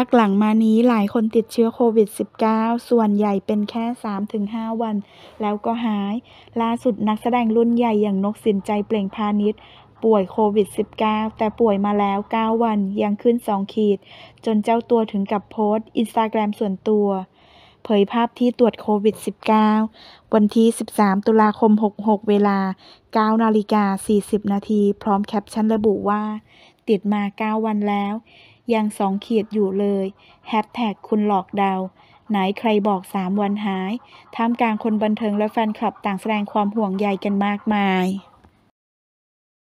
พักหลังมานี้หลายคนติดเชื้อโควิด -19 ส่วนใหญ่เป็นแค่ 3-5 วัน แล้วก็หาย ล่าสุดนักแสดงรุ่นใหญ่อย่างนกสินใจเปล่งพาณิชย์ป่วยโควิด -19 แต่ป่วยมาแล้ว 9 วัน ยังขึ้น 2 ขีด จนเจ้าตัวถึงกับโพสต์อินสตาแกรมส่วนตัวเผยภาพที่ตรวจโควิด -19 วันที่ 13 ตุลาคม 66 เวลา 9นาฬิกา40นาทีพร้อมแคปชั่นระบุว่า ติดมา 9 วันแล้วยังสองขีดอยู่เลยแฮชแท็กคุณหลอกดาวไหนใครบอกสามวันหายท่ามกลางคนบันเทิงและแฟนคลับต่างแสดงความห่วงใยกันมากมาย